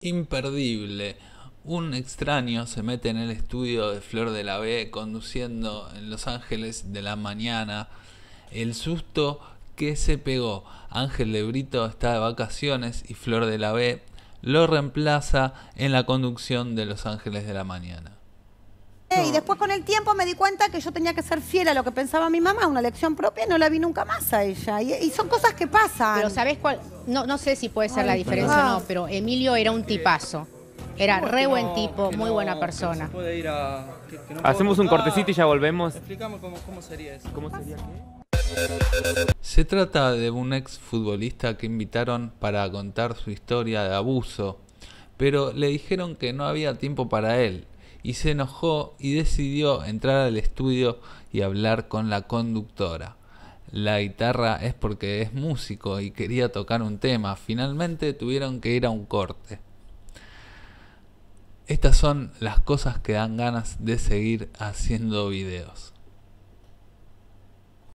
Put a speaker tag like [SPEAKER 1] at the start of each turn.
[SPEAKER 1] Imperdible. Un extraño se
[SPEAKER 2] mete en el estudio de Flor de la B conduciendo en Los Ángeles de la mañana. El susto que se pegó. Ángel de Brito está de vacaciones y Flor de la B lo reemplaza en la conducción de Los Ángeles de la mañana
[SPEAKER 3] y después con el tiempo me di cuenta que yo tenía que ser fiel a lo que pensaba mi mamá, una lección
[SPEAKER 4] propia, y no la vi nunca más a ella. Y, son cosas que pasan. Pero ¿sabés cuál? No, no sé si puede ser la diferencia o no, pero Emilio era un tipazo. Era re buen tipo, muy buena persona.
[SPEAKER 1] Hacemos un cortecito y ya volvemos. Explicamos cómo, sería eso. ¿Cómo sería
[SPEAKER 2] Se trata de un ex futbolista que invitaron para contar su historia de abuso, pero le dijeron que no había tiempo para él y se enojó y decidió entrar al estudio y hablar con la conductora. La guitarra es porque es músico y quería tocar un tema. Finalmente tuvieron que ir a un corte. Estas son las cosas que dan ganas de seguir haciendo videos.